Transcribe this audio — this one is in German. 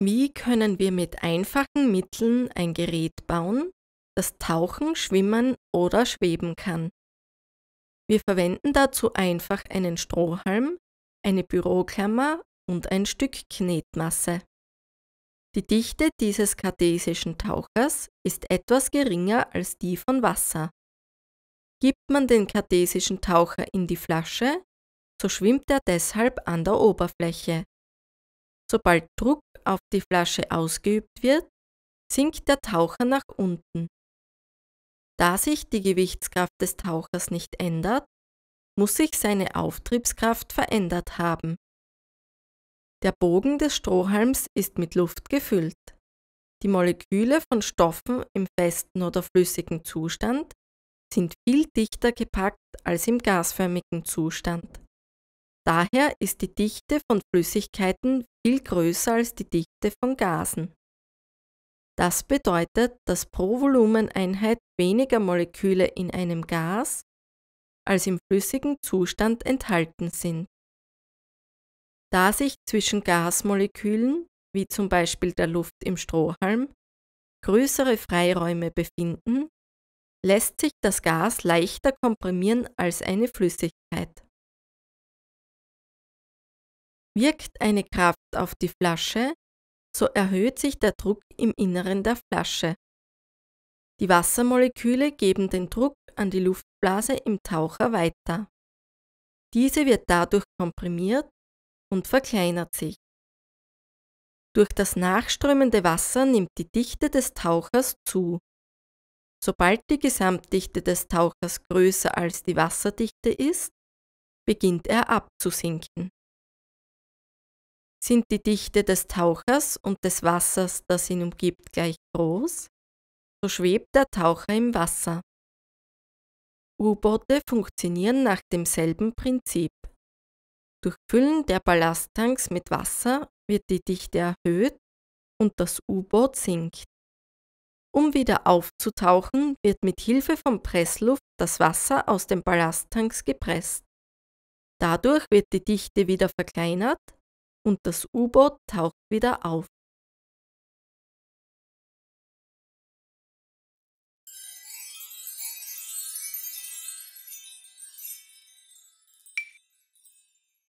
Wie können wir mit einfachen Mitteln ein Gerät bauen, das tauchen, schwimmen oder schweben kann? Wir verwenden dazu einfach einen Strohhalm, eine Büroklammer und ein Stück Knetmasse. Die Dichte dieses kartesischen Tauchers ist etwas geringer als die von Wasser. Gibt man den kartesischen Taucher in die Flasche, so schwimmt er deshalb an der Oberfläche, Sobald Druck auf die Flasche ausgeübt wird, sinkt der Taucher nach unten. Da sich die Gewichtskraft des Tauchers nicht ändert, muss sich seine Auftriebskraft verändert haben. Der Bogen des Strohhalms ist mit Luft gefüllt. Die Moleküle von Stoffen im festen oder flüssigen Zustand sind viel dichter gepackt als im gasförmigen Zustand. Daher ist die Dichte von Flüssigkeiten viel größer als die Dichte von Gasen. Das bedeutet, dass pro Volumeneinheit weniger Moleküle in einem Gas als im flüssigen Zustand enthalten sind. Da sich zwischen Gasmolekülen, wie zum Beispiel der Luft im Strohhalm, größere Freiräume befinden, lässt sich das Gas leichter komprimieren als eine Flüssigkeit. Wirkt eine Kraft auf die Flasche, so erhöht sich der Druck im Inneren der Flasche. Die Wassermoleküle geben den Druck an die Luftblase im Taucher weiter. Diese wird dadurch komprimiert und verkleinert sich. Durch das nachströmende Wasser nimmt die Dichte des Tauchers zu. Sobald die Gesamtdichte des Tauchers größer als die Wasserdichte ist, beginnt er abzusinken sind die Dichte des Tauchers und des Wassers, das ihn umgibt, gleich groß, so schwebt der Taucher im Wasser. U-Boote funktionieren nach demselben Prinzip. Durch Füllen der Ballasttanks mit Wasser wird die Dichte erhöht und das U-Boot sinkt. Um wieder aufzutauchen, wird mit Hilfe von Pressluft das Wasser aus den Ballasttanks gepresst. Dadurch wird die Dichte wieder verkleinert und das U-Boot taucht wieder auf.